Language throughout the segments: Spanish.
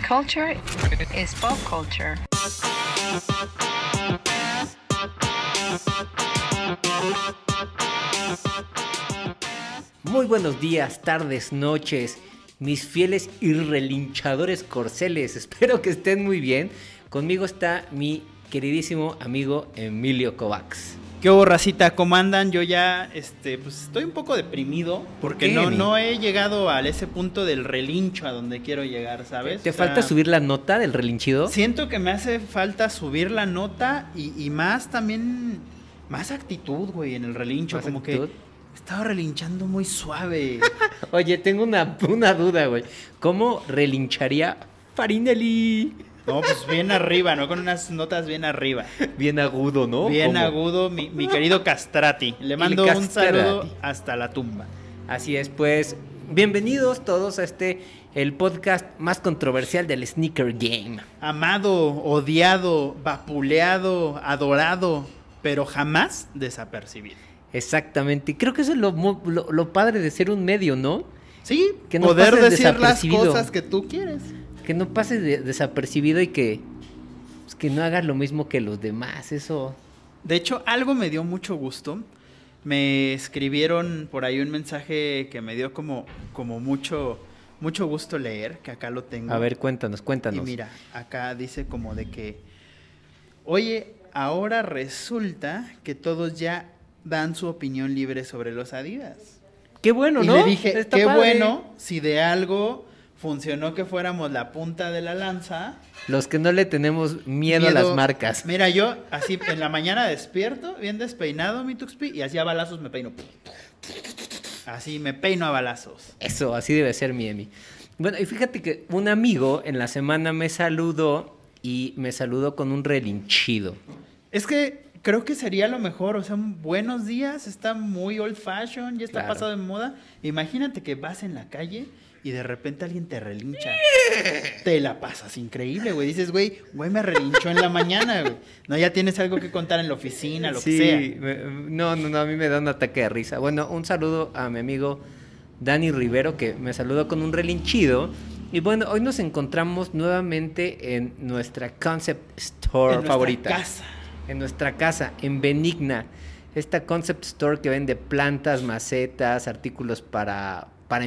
Culture is Pop Culture. Muy buenos días, tardes, noches, mis fieles y relinchadores corceles. Espero que estén muy bien. Conmigo está mi queridísimo amigo Emilio Kovacs. ¿Qué hubo, ¿Cómo andan? Yo ya este, pues, estoy un poco deprimido porque no, no he llegado a ese punto del relincho a donde quiero llegar, ¿sabes? ¿Te falta subir la nota del relinchido? Siento que me hace falta subir la nota y, más también, más actitud, güey, en el relincho. Como que estaba relinchando muy suave. Oye, tengo una, una duda, güey. ¿Cómo relincharía Farinelli? No, pues bien arriba, ¿no? Con unas notas bien arriba. Bien agudo, ¿no? Bien agudo, mi, querido Castrati. Le mando un saludo hasta la tumba. Así es, pues, bienvenidos todos a este, el podcast más controversial del Sneaker Game. Amado, odiado, vapuleado, adorado, pero jamás desapercibido. Exactamente, creo que eso es lo, lo, padre de ser un medio, ¿no? Sí, que no poder decir las cosas que tú quieres que no pases desapercibido y que, pues, que no hagas lo mismo que los demás, eso. De hecho, algo me dio mucho gusto. Me escribieron por ahí un mensaje que me dio como, como mucho, mucho gusto leer, que acá lo tengo. A ver, cuéntanos, cuéntanos. Y mira, acá dice como de que, oye, ahora resulta que todos ya dan su opinión libre sobre los Adidas. Qué bueno, y ¿no? Le dije, qué bueno si de algo funcionó que fuéramos la punta de la lanza. Los que no le tenemos miedo, a las marcas. Mira, yo así en la mañana despierto, bien despeinado, mi Tuxpi, y así a balazos me peino. Así me peino a balazos. Eso, así debe ser mi Emi. Bueno, y fíjate que un amigo en la semana me saludó y me saludó con un relinchido. Es que creo que sería lo mejor, o sea, buenos días, está muy old fashion, ya está pasado de moda. Imagínate que vas en la calle y de repente alguien te relincha. Te la pasas increíble, güey. Dices, güey, güey, me relinchó en la mañana, güey. No, ya tienes algo que contar en la oficina, lo que sea. no, no, no, a mí me da un ataque de risa. Bueno, un saludo a mi amigo Dani Rivero, que me saludó con un relinchido. Y bueno, hoy nos encontramos nuevamente en nuestra concept store favorita. En nuestra casa. En nuestra casa, en Benigna. Esta concept store que vende plantas, macetas, artículos para para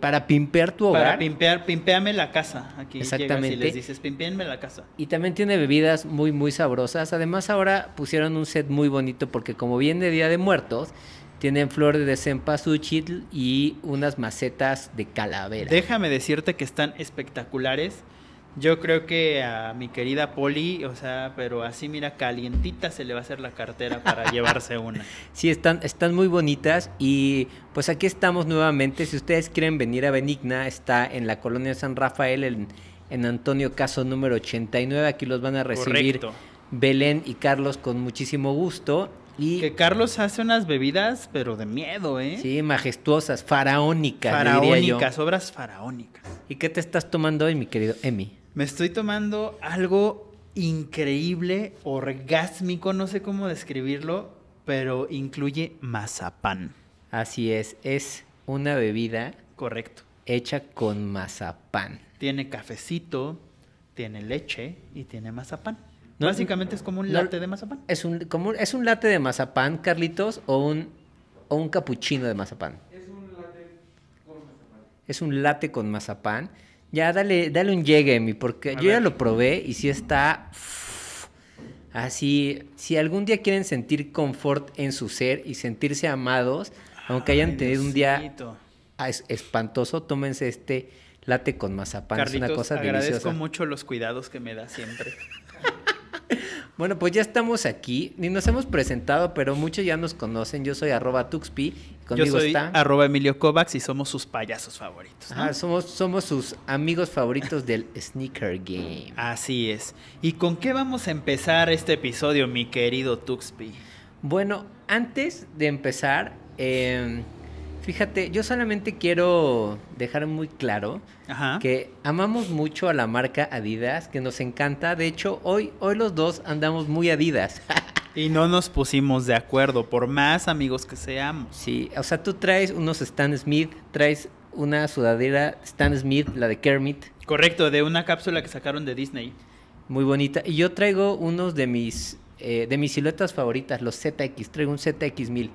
para pimpear tu hogar. Para pimpear, pimpeame la casa. Aquí Exactamente. y les dices, pimpeenme la casa. Y también tiene bebidas muy, muy sabrosas. Además, ahora pusieron un set muy bonito porque como viene Día de Muertos, tienen flores de cempasúchil y unas macetas de calavera. Déjame decirte que están espectaculares yo creo que a mi querida Poli, o sea, pero así mira, calientita se le va a hacer la cartera para llevarse una. Sí, están, están muy bonitas y pues aquí estamos nuevamente. Si ustedes quieren venir a Benigna, está en la colonia San Rafael, en, Antonio Caso número 89. Aquí los van a recibir Belén y Carlos con muchísimo gusto. Y que Carlos hace unas bebidas, pero de miedo, ¿eh? Sí, majestuosas, faraónicas. Faraónicas, obras faraónicas. ¿Y qué te estás tomando hoy, mi querido Emi? Me estoy tomando algo increíble, orgásmico, no sé cómo describirlo, pero incluye mazapán. Así es, es una bebida. Correcto. Hecha con mazapán. Tiene cafecito, tiene leche y tiene mazapán. No, Básicamente es como un late de mazapán. Es un, como, es un de mazapán, Carlitos, o un, o un capuchino de mazapán. Es un late con mazapán. Es un late con mazapán ya dale, dale un llegue, mi, porque yo ya lo probé y si sí está así. Si algún día quieren sentir confort en su ser y sentirse amados, aunque hayan tenido un día espantoso, tómense este late con mazapán. Carlitos, es una cosa deliciosa. Agradezco mucho los cuidados que me da siempre. Bueno, pues ya estamos aquí. Ni nos hemos presentado, pero muchos ya nos conocen. Yo soy arroba Tuxpi. Conmigo está... arroba Emilio Kovacs y somos sus payasos favoritos. Ah, somos, somos sus amigos favoritos del Sneaker Game. Así es. ¿Y con qué vamos a empezar este episodio, mi querido Tuxpi? Bueno, antes de empezar, em, Fíjate, yo solamente quiero dejar muy claro que amamos mucho a la marca Adidas, que nos encanta. De hecho, hoy, hoy los dos andamos muy Adidas. y no nos pusimos de acuerdo, por más amigos que seamos. Sí, o sea, tú traes unos Stan Smith, traes una sudadera Stan Smith, la de Kermit. Correcto, de una cápsula que sacaron de Disney. Muy bonita. Y yo traigo unos de mis, eh, de mis siluetas favoritas, los ZX. Traigo un ZX1000.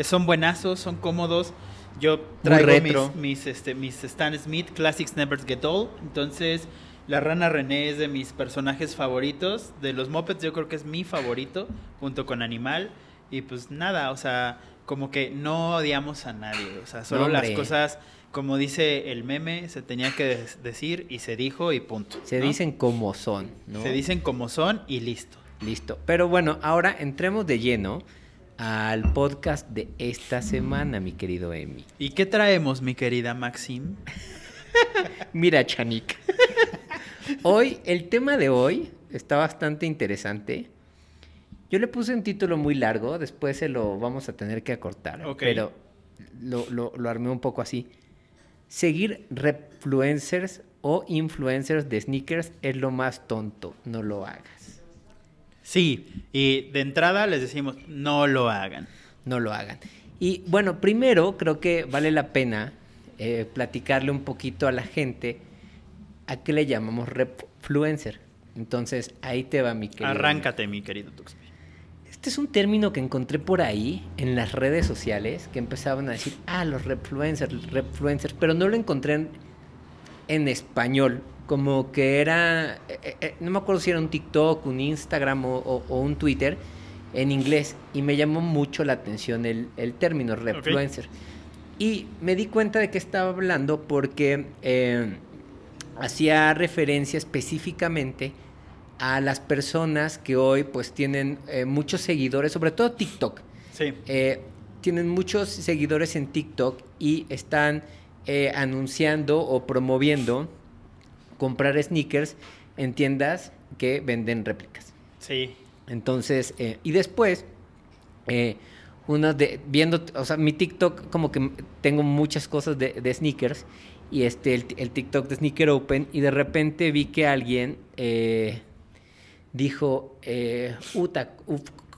Eh, son buenazos, son cómodos. Yo traigo mis, este, mis Stan Smith Classics Never Get Old. Entonces, la rana René es de mis personajes favoritos. De los Muppets, yo creo que es mi favorito, junto con Animal. Y pues nada, o sea, como que no odiamos a nadie. O sea, solo las cosas, como dice el meme, se tenía que decir y se dijo y punto. Se dicen como son, ¿no? Se dicen como son y listo. Listo. Pero bueno, ahora entremos de lleno al podcast de esta semana, mi querido Emi. ¿Y qué traemos, mi querida Maxim? Mira, Chanik. hoy, el tema de hoy está bastante interesante. Yo le puse un título muy largo, después se lo vamos a tener que acortar. Pero lo, lo armé un poco así. Seguir refluencers o influencers de sneakers es lo más tonto, no lo hagas. Sí, y de entrada les decimos, no lo hagan. No lo hagan. Y bueno, primero creo que vale la pena eh, platicarle un poquito a la gente a qué le llamamos refluencer. Entonces, ahí te va mi querido. Arráncate, mi querido Este es un término que encontré por ahí en las redes sociales que empezaban a decir, ah, los refluencers, refluencers, pero no lo encontré en español como que era, eh, eh, no me acuerdo si era un TikTok, un Instagram o, un Twitter en inglés y me llamó mucho la atención el, término refluencer. Y me di cuenta de que estaba hablando porque eh, hacía referencia específicamente a las personas que hoy pues tienen muchos seguidores, sobre todo TikTok. Sí. tienen muchos seguidores en TikTok y están anunciando o promoviendo comprar sneakers en tiendas que venden réplicas. Sí. Entonces, eh, y después, eh, de, viendo, o sea, mi TikTok como que tengo muchas cosas de, sneakers y este, el, TikTok de Sneaker Open y de repente vi que alguien eh, dijo, eh, Uta,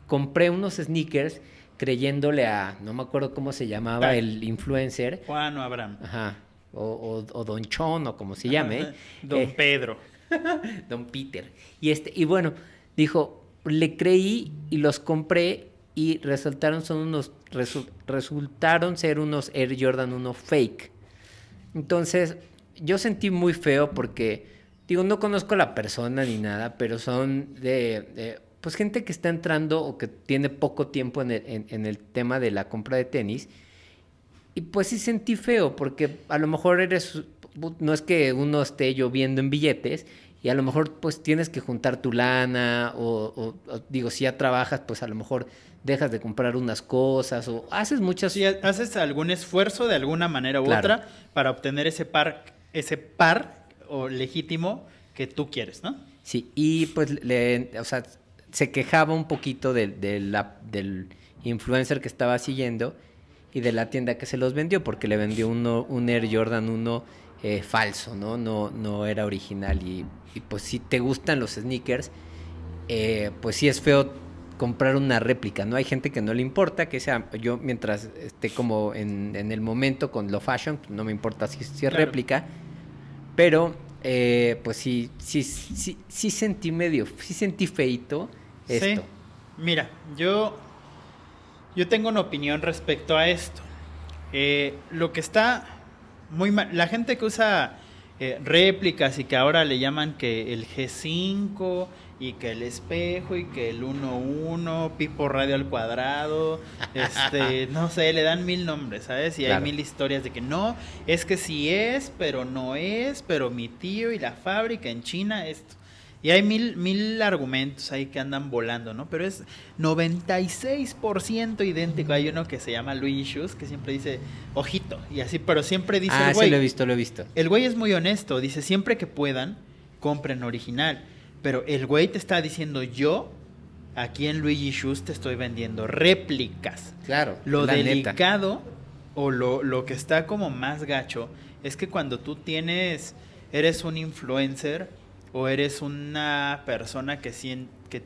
compré unos sneakers creyéndole a, no me acuerdo cómo se llamaba, ah. el influencer. Juan o Abraham. Ajá o, Don Chon, o como se llame. Eh, Don Pedro. Don Peter. Y, este, y bueno, dijo, le creí y los compré y resultaron, son unos, resultaron ser unos Air Jordan unos fake. Entonces, yo sentí muy feo porque, digo, no conozco a la persona ni nada, pero son de, pues gente que está entrando o que tiene poco tiempo en el tema de la compra de tenis y pues sí sentí feo, porque a lo mejor eres, no es que uno esté lloviendo en billetes, y a lo mejor pues tienes que juntar tu lana, o, digo, si ya trabajas, pues a lo mejor dejas de comprar unas cosas, o haces muchas... Sí, haces algún esfuerzo de alguna manera u otra para obtener ese par, ese par o legítimo que tú quieres, ¿no? Sí, y pues, le, o sea, se quejaba un poquito la, del influencer que estaba siguiendo y de la tienda que se los vendió, porque le vendió uno, un Air Jordan 1 eh, falso, ¿no? ¿no? No era original. Y, pues si te gustan los sneakers, eh, pues sí es feo comprar una réplica, ¿no? Hay gente que no le importa, que sea, yo mientras esté como en, el momento con lo fashion, pues no me importa si, es réplica, pero eh, pues sí, sí, sí, sentí medio, sí sentí feito esto. Mira, yo yo tengo una opinión respecto a esto. Eh, lo que está muy mal, la gente que usa eh, réplicas y que ahora le llaman que el G5 y que el espejo y que el 1-1, pipo radio al cuadrado, este, no sé, le dan mil nombres, ¿sabes? Y hay mil historias de que no, es que sí es, pero no es, pero mi tío y la fábrica en China, es... Y hay mil, mil argumentos ahí que andan volando, ¿no? Pero es 96% idéntico. Hay uno que se llama Luigi Shoes, que siempre dice, ojito, y así, pero siempre dice... Ah, el güey, sí, lo he visto, lo he visto. El güey es muy honesto, dice, siempre que puedan, compren original. Pero el güey te está diciendo, yo aquí en Luigi Shoes te estoy vendiendo réplicas. Claro. Lo delicado o lo, lo, que está como más gacho es que cuando tú tienes, eres un influencer o eres una persona que,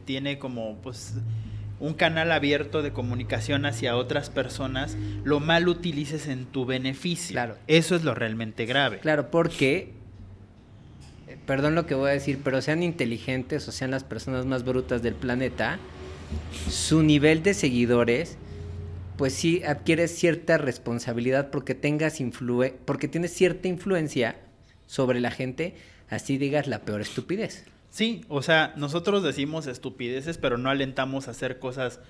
tiene como pues un canal abierto de comunicación hacia otras personas, lo mal utilices en tu beneficio. Claro. Eso es lo realmente grave. Claro, porque eh, perdón lo que voy a decir, pero sean inteligentes o sean las personas más brutas del planeta, su nivel de seguidores pues sí adquiere cierta responsabilidad porque tengas porque tienes cierta influencia sobre la gente así digas la peor estupidez. Sí, o sea, nosotros decimos estupideces, pero no alentamos a hacer cosas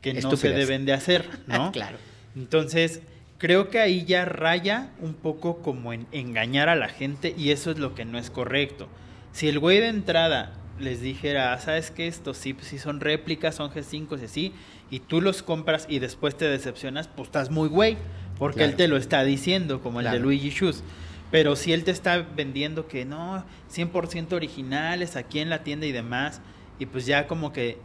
que no se deben de hacer, ¿no? Ah, claro. Entonces, creo que ahí ya raya un poco como en engañar a la gente y eso es lo que no es correcto. Si el güey de entrada les dijera, ah, ¿sabes qué? Estos sí, pues sí son réplicas, son G5 y así, y tú los compras y después te decepcionas, pues estás muy güey, porque él te lo está diciendo, como el de Luigi Shoes. Pero si él te está vendiendo que no, 100% originales aquí en la tienda y demás, y pues ya como que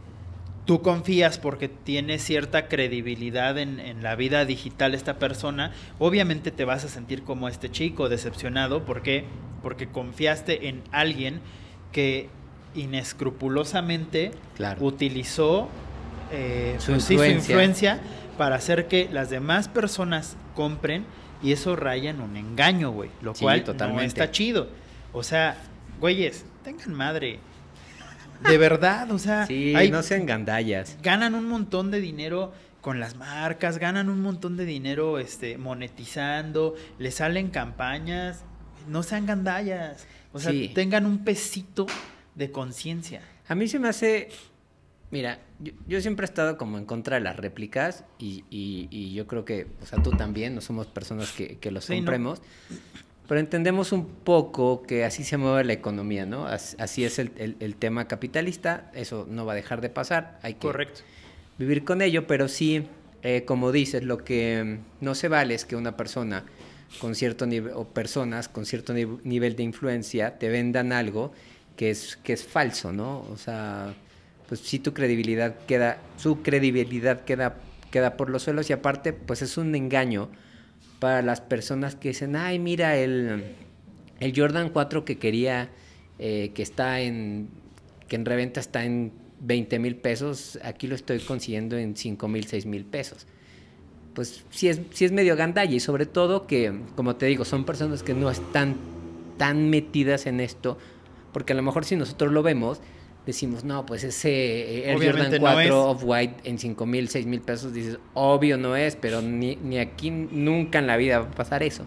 tú confías porque tiene cierta credibilidad en, la vida digital esta persona, obviamente te vas a sentir como este chico decepcionado. ¿Por Porque confiaste en alguien que inescrupulosamente utilizó eh, su pues influencia para hacer que las demás personas compren y eso raya en un engaño, güey. Lo cual no está chido. O sea, güeyes, tengan madre. De verdad, o sea. Sí, no sean gandallas. Ganan un montón de dinero con las marcas, ganan un montón de dinero este, monetizando, le salen campañas. No sean gandallas. O sea, tengan un pesito de conciencia. A mí se me hace. Mira, yo, siempre he estado como en contra de las réplicas y, yo creo que, o sea, tú también, no somos personas que, los pero entendemos un poco que así se mueve la economía, ¿no? Así es el, el, tema capitalista, eso no va a dejar de pasar, hay que vivir con ello, pero sí, eh, como dices, lo que no se vale es que una persona con cierto nivel, o personas con cierto nivel de influencia te vendan algo que es, que es falso, ¿no? O sea pues sí tu credibilidad queda, su credibilidad queda, queda por los suelos y aparte pues es un engaño para las personas que dicen, ay mira el, el Jordan 4 que quería, eh, que está en, que en reventa está en 20 mil pesos, aquí lo estoy consiguiendo en 5 mil, 6 mil pesos pues sí es, es medio gandalla y sobre todo que, como te digo, son personas que no están tan metidas en esto, porque a lo mejor si nosotros lo vemos, decimos, no, pues ese eh, Air Jordan 4 Off-White en 5 mil, 6 mil pesos, dices, obvio no es, pero ni, ni aquí nunca en la vida va a pasar eso.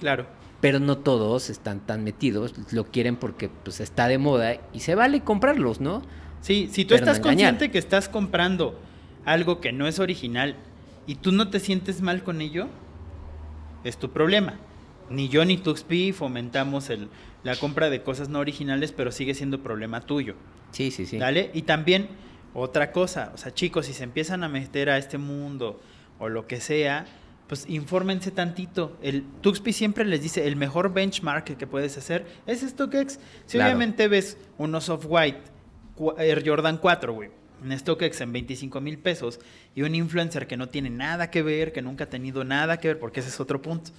Claro. Pero no todos están tan metidos, lo quieren porque pues está de moda y se vale comprarlos, ¿no? Sí, si tú estás consciente que estás comprando algo que no es original y tú no te sientes mal con ello, es tu problema. Ni yo ni Tuxpi fomentamos la compra de cosas no originales, pero sigue siendo problema tuyo. Sí, sí, sí. ¿Dale? Y también otra cosa, o sea, chicos, si se empiezan a meter a este mundo o lo que sea, pues infórmense tantito. El Tuxpi siempre les dice, el mejor benchmark que puedes hacer es StockX. Si obviamente ves unos off-white Air eh, Jordan 4, güey en StockX en 25 mil pesos y un influencer que no tiene nada que ver, que nunca ha tenido nada que ver, porque ese es otro punto.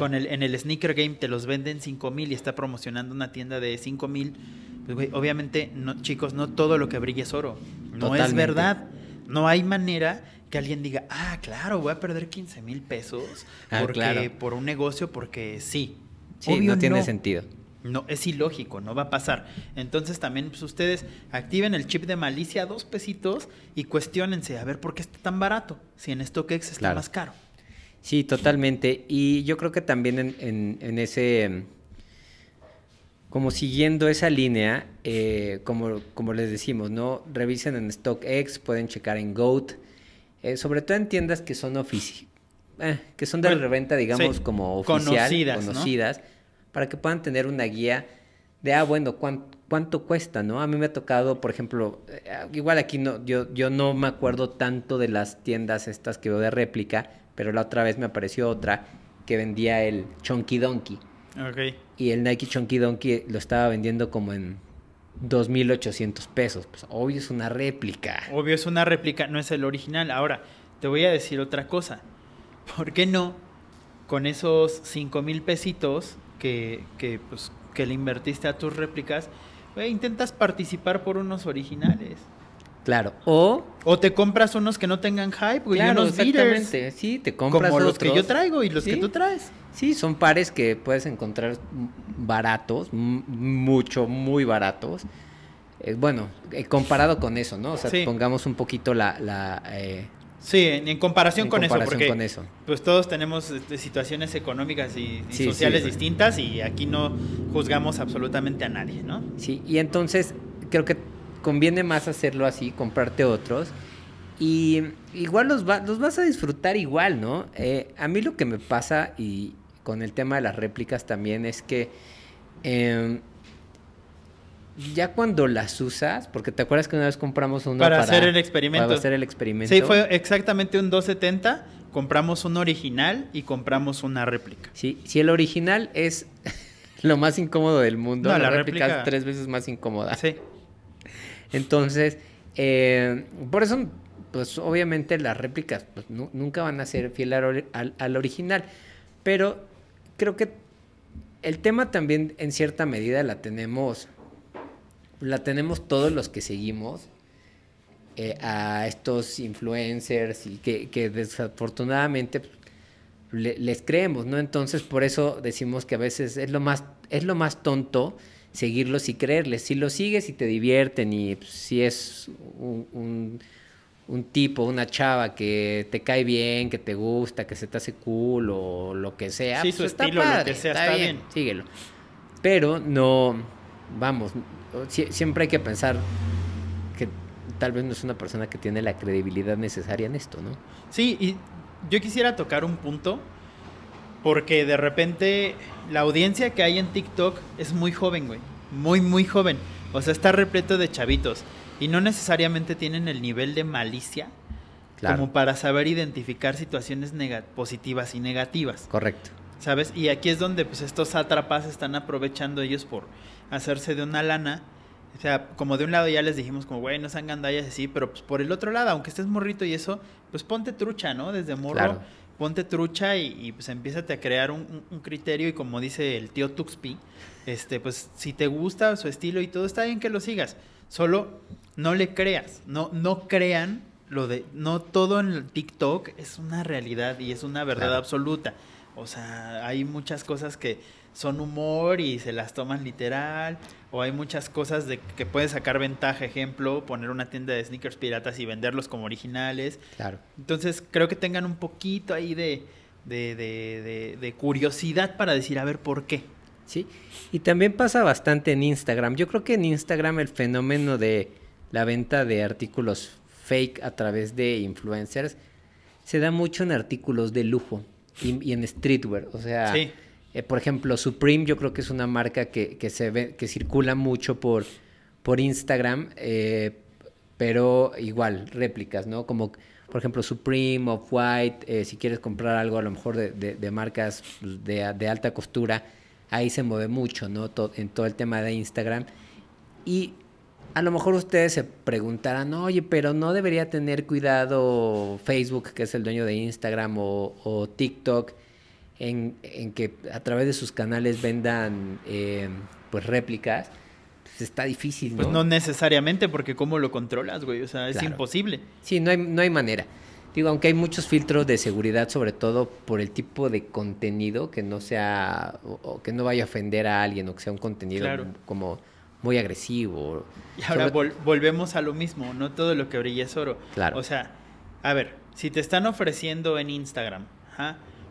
Con el, en el sneaker game te los venden 5 mil y está promocionando una tienda de 5 mil. Pues, obviamente, no, chicos, no todo lo que brilla es oro. No es verdad. No hay manera que alguien diga, ah, claro, voy a perder 15 mil pesos ah, porque, por un negocio porque sí. no tiene sentido. No, es ilógico, no va a pasar. Entonces también pues, ustedes activen el chip de malicia a dos pesitos y cuestionense a ver por qué está tan barato, si en StockX está más caro. Sí, totalmente. Y yo creo que también en, ese, como siguiendo esa línea, eh, como, les decimos, ¿no? Revisen en StockX, pueden checar en GOAT, eh, sobre todo en tiendas que son ofici eh, que son de reventa, digamos, como oficial, conocidas. conocidas para que puedan tener una guía de, ah, bueno, ¿cuánto, cuesta, ¿no? A mí me ha tocado, por ejemplo, eh, igual aquí no, yo, yo no me acuerdo tanto de las tiendas estas que veo de réplica, pero la otra vez me apareció otra que vendía el Chunky Donkey. Y el Nike Chunky Donkey lo estaba vendiendo como en 2.800 pesos. Pues obvio es una réplica. Obvio es una réplica, no es el original. Ahora, te voy a decir otra cosa. ¿Por qué no con esos 5.000 pesitos pues, que, le invertiste a tus réplicas, intentas participar por unos originales. Claro, o... O te compras unos que no tengan hype, güey, claro, unos sí, te compras Como los que yo traigo y los que tú traes. Sí, son pares que puedes encontrar baratos, mucho, muy baratos. Eh, bueno, eh, comparado con eso, ¿no? O sea, pongamos un poquito la, eh, Sí, en, comparación, con, eso, porque, pues todos tenemos este, situaciones económicas y, sociales distintas y aquí no juzgamos absolutamente a nadie, ¿no? Sí, y entonces creo que conviene más hacerlo así, comprarte otros y igual los, los vas a disfrutar igual, ¿no? Eh, a mí lo que me pasa y con el tema de las réplicas también es que em, ya cuando las usas, porque te acuerdas que una vez compramos un para, para hacer el experimento. Para hacer el experimento. Sí, fue exactamente un 270, compramos un original y compramos una réplica. Sí, si el original es lo más incómodo del mundo, la, réplica, es tres veces más incómoda. Sí. Entonces, eh, por eso, pues obviamente las réplicas pues, nunca van a ser fiel al original, pero creo que el tema también en cierta medida la tenemos la tenemos todos los que seguimos eh, a estos influencers y que, desafortunadamente pues, les creemos, ¿no? Entonces por eso decimos que a veces es lo más, es lo más tonto seguirlos y creerles. Si los sigues y te divierten y pues, si es un, un, tipo, una chava que te cae bien, que te gusta, que se te hace cool o lo que sea, sí, pues su estilo, lo que sea, está, bien, síguelo. Pero no vamos, siempre hay que pensar que tal vez no es una persona que tiene la credibilidad necesaria en esto, ¿no? Sí, y yo quisiera tocar un punto porque de repente la audiencia que hay en TikTok es muy joven, güey, muy, muy joven. O sea, está repleto de chavitos y no necesariamente tienen el nivel de malicia como para saber identificar situaciones positivas y negativas. Correcto. ¿sabes? Y aquí es donde pues estos atrapas están aprovechando ellos por hacerse de una lana. O sea, como de un lado ya les dijimos como, güey, no sean gandallas así, pero pues por el otro lado, aunque estés morrito y eso, pues ponte trucha, ¿no? Desde morro, ponte trucha y, pues empiezate a crear un, criterio y como dice el tío Tuxpi, este, pues si te gusta su estilo y todo, está bien que lo sigas, solo no le creas, no, no crean lo de, no todo en TikTok es una realidad y es una verdad absoluta. O sea, hay muchas cosas que son humor y se las toman literal, o hay muchas cosas de que puedes sacar ventaja, ejemplo, poner una tienda de sneakers piratas y venderlos como originales. Claro. Entonces, creo que tengan un poquito ahí de, de, de, de curiosidad para decir, a ver, ¿por qué? Sí, y también pasa bastante en Instagram. Yo creo que en Instagram el fenómeno de la venta de artículos fake a través de influencers se da mucho en artículos de lujo y, en streetwear. O sea, eh, por ejemplo, Supreme yo creo que es una marca que, se ve, que circula mucho por, por Instagram, eh, pero igual, réplicas, ¿no? Como, por ejemplo, Supreme, Off-White, eh, si quieres comprar algo a lo mejor de, marcas pues, de, alta costura, ahí se mueve mucho, ¿no? en todo el tema de Instagram. Y a lo mejor ustedes se preguntarán, oye, pero no debería tener cuidado Facebook, que es el dueño de Instagram, o, TikTok, en, que a través de sus canales vendan eh, pues réplicas. Pues está difícil, pues, ¿no? Pues no necesariamente, porque ¿cómo lo controlas, güey? O sea, es imposible. Sí, no hay, no hay manera. Digo, aunque hay muchos filtros de seguridad, sobre todo por el tipo de contenido que no sea, o, que no vaya a ofender a alguien, o que sea un contenido como muy agresivo. Y ahora volvemos a lo mismo, no todo lo que brilla es oro. Claro. O sea, a ver, si te están ofreciendo en Instagram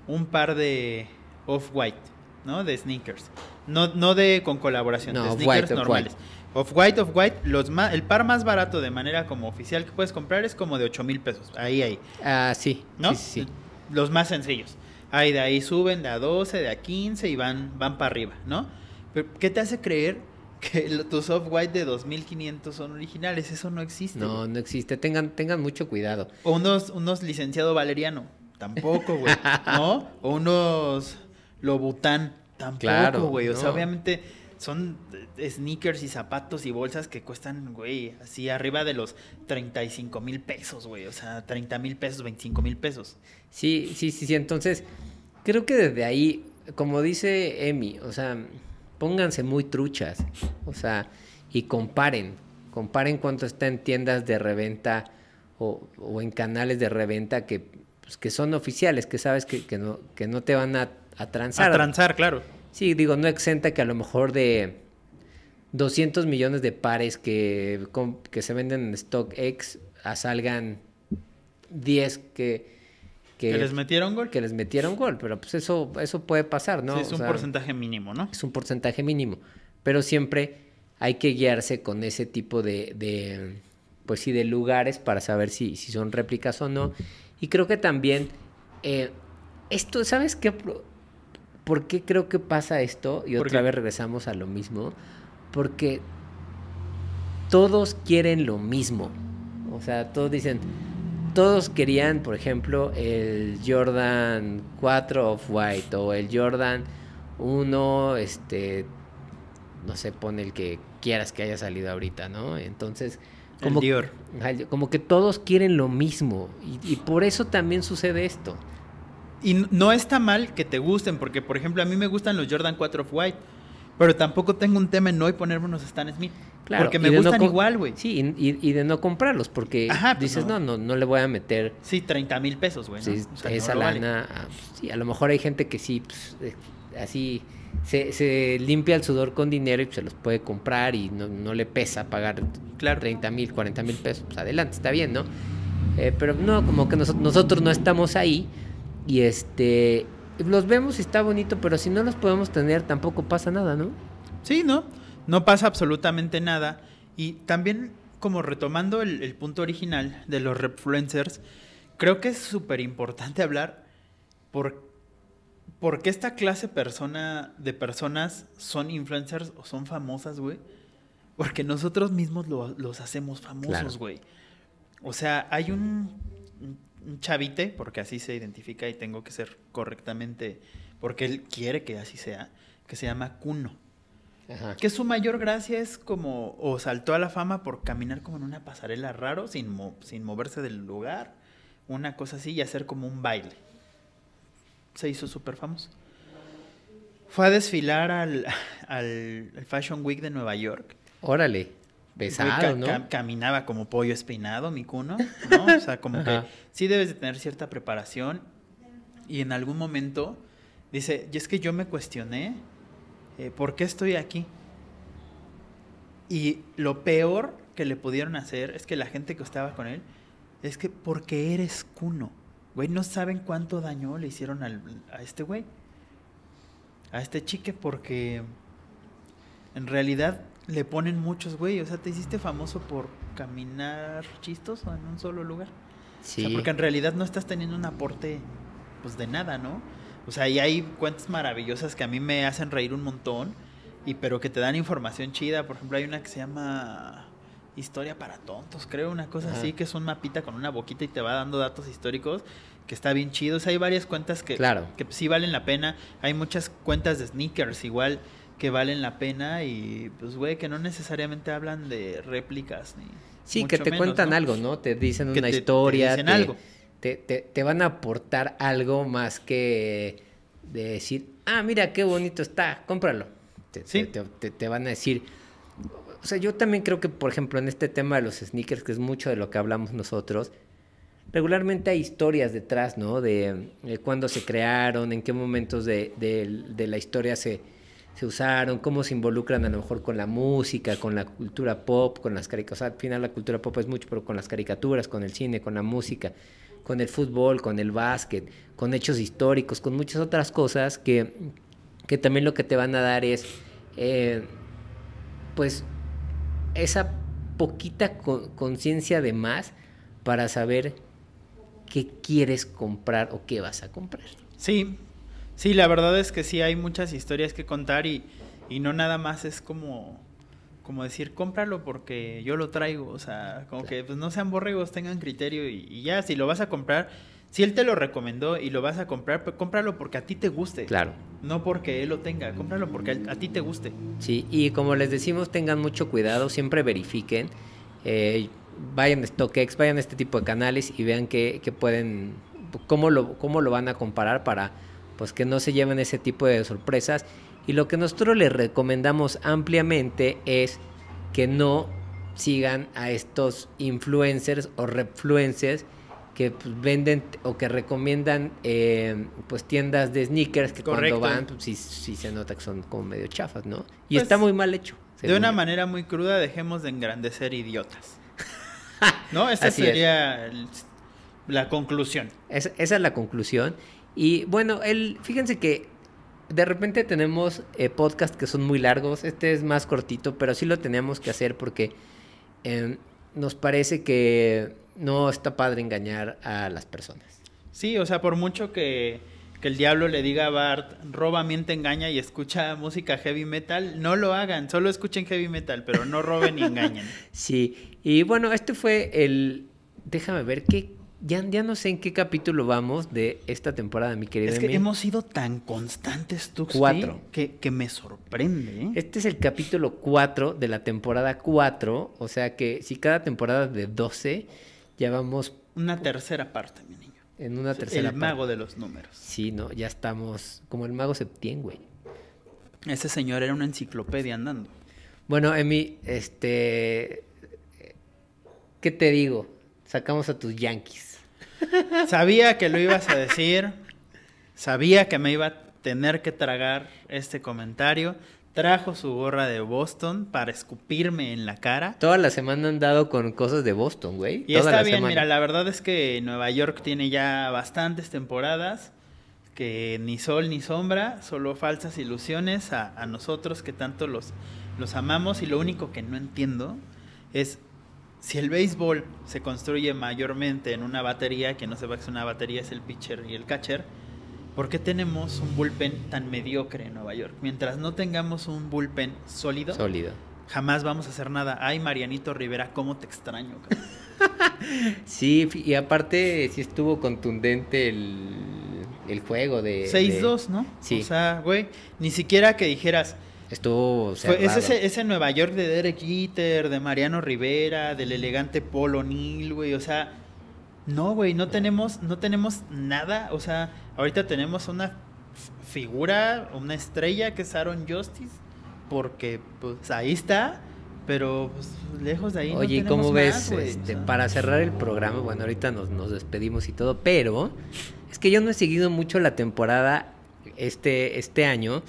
un par de off-white, ¿no? De sneakers. No, no de con colaboración, de sneakers normales. Off -white. Off-White, los el par más barato de manera como oficial que puedes comprar es como de 8 mil pesos. Ahí, ahí. Ah, sí. ¿No? Sí, Los más sencillos. Ahí de ahí suben de a 12, de a 15 y van, van para arriba, ¿no? Pero, ¿qué te hace creer que tus off-white de 2500 son originales. Eso no existe. No, no existe. Tengan, tengan mucho cuidado. O unos, unos licenciado valeriano. Tampoco, güey. ¿No? O unos Lobután. Tampoco, güey. O sea, obviamente son eh, sneakers y zapatos y bolsas que cuestan, güey, así arriba de los 35 mil pesos, güey. O sea, 30 mil pesos, 25 mil pesos. Sí, sí, sí, sí. Entonces, creo que desde ahí, como dice Emi, o sea, pónganse muy truchas, o sea, y comparen, comparen cuánto está en tiendas de reventa o, en canales de reventa que, pues, que son oficiales, que sabes que, no, que no te van a, a transar. A transar, claro. Sí, digo, no exenta que a lo mejor de 200 millones de pares que, que se venden en StockX salgan 10 que que, les metieron gol. Que les metieron gol, pero pues eso, eso puede pasar, ¿no? Sí, es un porcentaje mínimo, ¿no? Es un porcentaje mínimo, pero siempre hay que guiarse con ese tipo de, pues sí, de lugares para saber si, si son réplicas o no. Y creo que también, eh, esto, ¿sabes qué? ¿Por qué creo que pasa esto? Y otra vez regresamos a lo mismo, porque todos quieren lo mismo. O sea, todos dicen, todos querían, por ejemplo, el Jordan 4 of White o el Jordan 1, este, no sé, pone el que quieras que haya salido ahorita, ¿no? Entonces, como, que todos quieren lo mismo y, por eso también sucede esto. Y no está mal que te gusten, porque por ejemplo a mí me gustan los Jordan 4 of White, pero tampoco tengo un tema en hoy ponerme unos Stan Smith porque me gustan igual, güey. Sí, y, de no comprarlos, porque pues dices, no. no. no, le voy a meter. Sí, 30 mil pesos, güey. Sí, esa lana. Ah, sí, a lo mejor hay gente que sí, pues, eh, así se, limpia el sudor con dinero y pues, se los puede comprar y no, le pesa pagar claro. 30 mil, 40 mil pesos. adelante, está bien, ¿no? Eh, pero no, como que nosotros no estamos ahí y este. Los vemos y está bonito, pero si no los podemos tener tampoco pasa nada, ¿no? Sí, ¿no? no pasa absolutamente nada. Y también, como retomando el, punto original de los influencers, creo que es súper importante hablar por, qué esta clase persona, de personas son influencers o son famosas, güey. Porque nosotros mismos los hacemos famosos, güey. O sea, hay un, un chavite, porque así se identifica y tengo que ser correctamente, porque él quiere que así sea, que se llama Cuno. Que su mayor gracia es como, o saltó a la fama por caminar como en una pasarela raro, sin, moverse del lugar, una cosa así, y hacer como un baile. Se hizo súper famoso. Fue a desfilar al, Fashion Week de Nueva York. Órale, pesado, ¿no? caminaba como pollo espinado, mi cuno, ¿no? O sea, como que sí debes de tener cierta preparación. Y en algún momento, dice, y es que yo me cuestioné eh, ¿por qué estoy aquí? Y lo peor que le pudieron hacer es que la gente que estaba con él, es que porque eres cuno. Güey, no saben cuánto daño le hicieron al, a este güey. A este chique, porque en realidad le ponen muchos, güey. O sea, te hiciste famoso por caminar chistoso en un solo lugar. Sí. O sea, porque en realidad no estás teniendo un aporte, pues de nada, ¿no? O sea, y hay cuentas maravillosas que a mí me hacen reír un montón, y pero que te dan información chida. Por ejemplo, hay una que se llama Historia para Tontos, creo, una cosa así, que es un mapita con una boquita y te va dando datos históricos, que está bien chido. O sea, hay varias cuentas que, que sí valen la pena. Hay muchas cuentas de sneakers igual que valen la pena y pues güey, que no necesariamente hablan de réplicas ni... Sí, que te cuentan algo, ¿no? Te dicen una historia. Te dicen algo te, van a aportar algo más que de decir, ah, mira qué bonito está, cómpralo. Te, van a decir, o sea, yo también creo que, por ejemplo, en este tema de los sneakers, que es mucho de lo que hablamos nosotros, regularmente hay historias detrás, ¿no? De, de cuándo se crearon, en qué momentos de, la historia se, se, usaron, cómo se involucran a lo mejor con la música, con la cultura pop, con las caricaturas. O sea, al final la cultura pop es mucho, pero con las caricaturas, con el cine, con la música con el fútbol, con el básquet, con hechos históricos, con muchas otras cosas que, que también lo que te van a dar es, eh, pues, esa poquita conciencia de más para saber qué quieres comprar o qué vas a comprar. Sí, sí, la verdad es que sí hay muchas historias que contar y no nada más es como como decir, cómpralo porque yo lo traigo, o sea, como que pues, no sean borregos, tengan criterio y, ya, si lo vas a comprar, si él te lo recomendó y lo vas a comprar, pues, cómpralo porque a ti te guste. Claro. No porque él lo tenga, cómpralo porque a ti te guste. Sí, y como les decimos, tengan mucho cuidado, siempre verifiquen, eh, vayan a StockX, vayan a este tipo de canales y vean que, pueden, cómo lo, cómo lo van a comparar para pues que no se lleven ese tipo de sorpresas y lo que nosotros les recomendamos ampliamente es que no sigan a estos influencers o refluencers que pues, venden o que recomiendan eh, pues tiendas de sneakers que cuando van pues, sí, se nota que son como medio chafas, ¿no? Y pues, está muy mal hecho. De una manera muy cruda dejemos de engrandecer idiotas. ¿No? Esa sería la conclusión. esa es la conclusión. Y bueno, el, fíjense que de repente tenemos podcast eh, podcasts que son muy largos. Este es más cortito, pero sí lo tenemos que hacer porque em, nos parece que no está padre engañar a las personas. Sí, o sea, por mucho que, que, el diablo le diga a Bart, roba, miente, engaña y escucha música heavy metal, no lo hagan, solo escuchen heavy metal, pero no roben ni engañen. Sí, y bueno, este fue el... Déjame ver qué ya, no sé en qué capítulo vamos de esta temporada, mi querido. Es que hemos sido tan constantes, tú Que, me sorprende. ¿eh? Este es el capítulo 4 de la temporada 4. O sea que si cada temporada de 12, ya vamos. Una tercera parte, mi niño. En una tercera parte. El mago de los números. Sí, no, ya estamos. Como el mago Septién, güey. Ese señor era una enciclopedia andando. Bueno, Emi, este. ¿Qué te digo? Sacamos a tus Yankees. Sabía que lo ibas a decir. Sabía que me iba a tener que tragar este comentario. Trajo su gorra de Boston para escupirme en la cara. Toda la semana han dado con cosas de Boston, güey. Y está la bien, mira, la verdad es que Nueva York tiene ya bastantes temporadas que ni sol ni sombra, solo falsas ilusiones a, nosotros que tanto los, los amamos y lo único que no entiendo es si el béisbol se construye mayormente en una batería, que no se va a que una batería es el pitcher y el catcher, ¿por qué tenemos un bullpen tan mediocre en Nueva York? Mientras no tengamos un bullpen sólido, jamás vamos a hacer nada. Ay, Marianito Rivera, cómo te extraño. sí, y aparte sí estuvo contundente el, juego de... 6-2, ¿no? Sí. O sea, güey, ni siquiera que dijeras Estuvo. ese, Nueva York de Derek Jeter, de Mariano Rivera, del elegante Polo Neal, güey. O sea, no, güey, no tenemos, no tenemos nada. O sea, ahorita tenemos una figura, una estrella que es Aaron Justice, porque pues ahí está. Pero pues, lejos de ahí. Oye, ¿cómo ves? Este, para cerrar el programa, bueno, ahorita nos, nos despedimos y todo, pero es que yo no he seguido mucho la temporada este, este año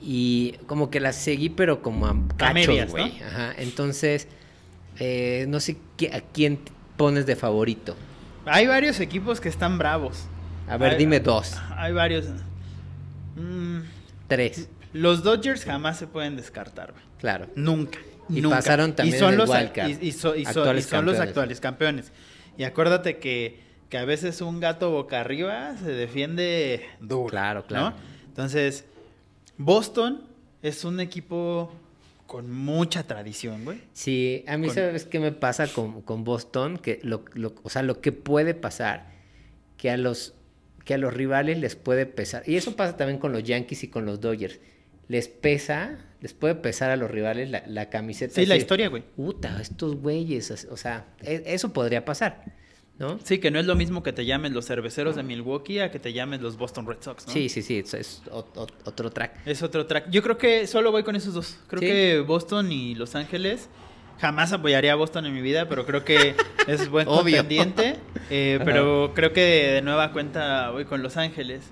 y como que las seguí, pero como a cachos, güey. Ajá. Entonces, eh, no sé a quién pones de favorito. Hay varios equipos que están bravos. A ver, dime dos. Hay varios. Mm, Tres. Los Dodgers jamás se pueden descartar, güey. Claro. Nunca. Y pasaron también y son los, y, son los actuales campeones. Y acuérdate que, a veces un gato boca arriba se defiende duro. Claro, claro. Entonces, Boston es un equipo con mucha tradición, güey. Sí, a mí sabes qué me pasa con, Boston, que lo, o sea, lo que puede pasar, que a los que a los rivales les puede pesar, y eso pasa también con los Yankees y con los Dodgers, les pesa, les puede pesar a los rivales la, la camiseta. Sí, la historia, güey. Puta, estos güeyes, o sea, e, eso podría pasar. Sí, que no es lo mismo que te llamen los cerveceros de Milwaukee a que te llamen los Boston Red Sox, ¿no? Sí, sí, sí, es, otro track. Es otro track. Yo creo que solo voy con esos dos. Creo que Boston y Los Ángeles. Jamás apoyaría a Boston en mi vida, pero creo que es buen contendiente. Eh, pero creo que de, nueva cuenta voy con Los Ángeles.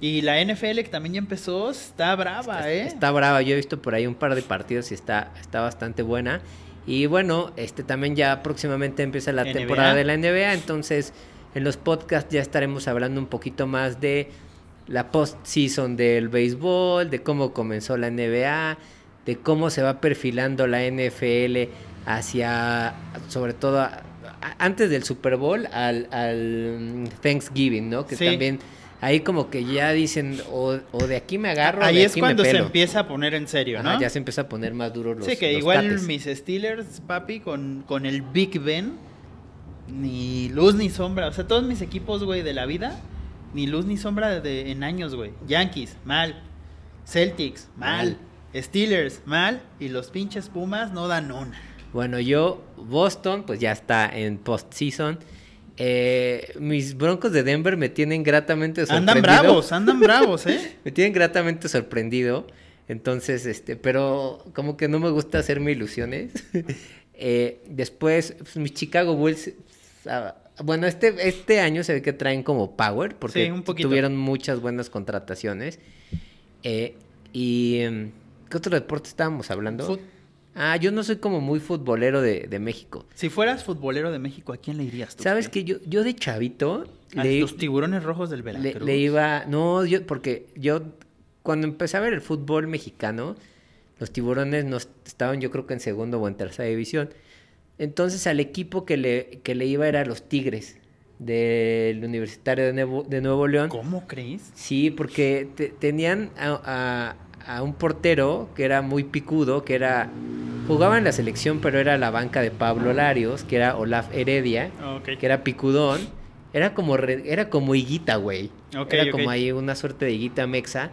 Y la NFL que también ya empezó, está brava, ¿eh? Está brava, yo he visto por ahí un par de partidos y está, está bastante buena. Y bueno, este también ya próximamente empieza la temporada de la NBA, entonces en los podcasts ya estaremos hablando un poquito más de la post del béisbol, de cómo comenzó la NBA, de cómo se va perfilando la NFL hacia, sobre todo, antes del Super Bowl al, mm, Thanksgiving, ¿no? Que también ahí como que ya dicen, o, de aquí me agarro. Ahí es cuando se empieza a poner en serio, ¿no? ya se empieza a poner más duro los Sí, que igual mis Steelers, papi, con, con el Big Ben, ni luz ni sombra. O sea, todos mis equipos, güey, de la vida, ni luz ni sombra de, en años, güey. Yankees, mal. Celtics, mal. Steelers, mal. Y los pinches Pumas no dan una. Bueno, yo, Boston, pues ya está en postseason. season eh, mis broncos de Denver me tienen gratamente sorprendido. Andan bravos, andan bravos, ¿eh? me tienen gratamente sorprendido. Entonces, este, pero como que no me gusta hacerme ilusiones. eh, después, pues, mis Chicago Bulls. Ah, bueno, este, este año se ve que traen como power porque tuvieron muchas buenas contrataciones. Eh, y. Em, ¿Qué otro deporte estábamos hablando? Ah, yo no soy como muy futbolero de, México. Si fueras futbolero de México, ¿a quién le irías tú? Sabes que yo, yo de chavito. A los tiburones rojos del Veracruz. Le, iba. No, yo, porque yo cuando empecé a ver el fútbol mexicano, los tiburones no estaban, yo creo que en segundo o en tercera división. Entonces al equipo que le, que le iba era los Tigres del Universitario de Nuevo, de Nuevo León. ¿Cómo crees? Sí, porque tenían a, a un portero que era muy picudo, que era jugaba en la selección, pero era la banca de Pablo Larios, que era Olaf Heredia, ah, que era picudón. Era como, era como higuita, güey. era como ahí una suerte de higuita mexa.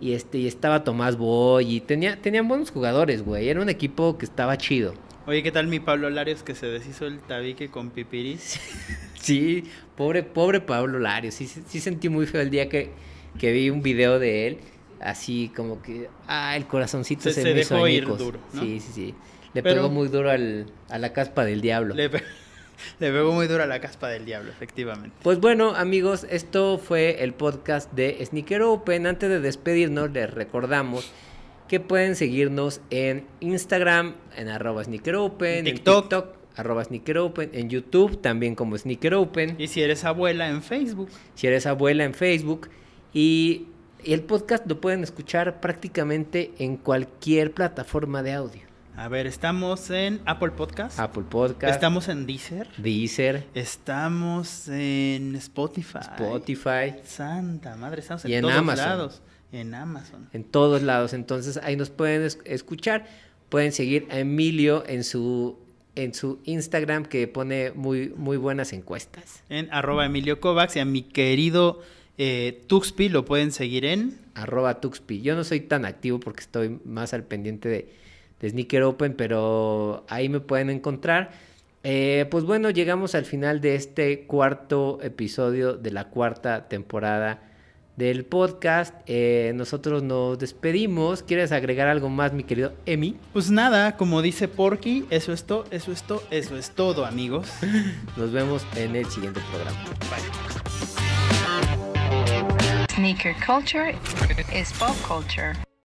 Y, este, y estaba Tomás Boy y tenía, tenían buenos jugadores, güey. Era un equipo que estaba chido. Oye, ¿qué tal mi Pablo Larios que se deshizo el tabique con Pipiris? sí, pobre, pobre Pablo Larios. Sí, sí, sí sentí muy feo el día que, que vi un video de él así como que, ah, el corazoncito se, se me dejó ir duro. Sí, sí, sí. Le pegó muy duro a la caspa del diablo. Le, pegó muy duro a la caspa del diablo, efectivamente. Pues bueno, amigos, esto fue el podcast de Sneaker Open. Antes de despedirnos, les recordamos que pueden seguirnos en Instagram, en arroba Sneaker Open, TikTok. en TikTok arroba Sneaker Open, en YouTube también como Sneaker Open. Y si eres abuela en Facebook. Si eres abuela en Facebook. Y y el podcast lo pueden escuchar prácticamente en cualquier plataforma de audio. A ver, estamos en Apple Podcast. Apple Podcast. Estamos en Deezer. Deezer. Estamos en Spotify. Spotify. Santa madre, estamos en, en todos lados. En Amazon. En todos lados. Entonces ahí nos pueden escuchar. Pueden seguir a Emilio en su en su Instagram que pone muy, muy buenas encuestas. En arroba Emilio Kovacs y a mi querido eh, Tuxpi lo pueden seguir en. Arroba Tuxpi. Yo no soy tan activo porque estoy más al pendiente de, Sneaker Open, pero ahí me pueden encontrar. Eh, pues bueno, llegamos al final de este cuarto episodio de la cuarta temporada del podcast. Eh, nosotros nos despedimos. ¿Quieres agregar algo más, mi querido Emi? Pues nada, como dice Porky, eso es todo, eso es todo, eso es todo, amigos. Nos vemos en el siguiente programa. Bye. Sneaker culture is pop culture.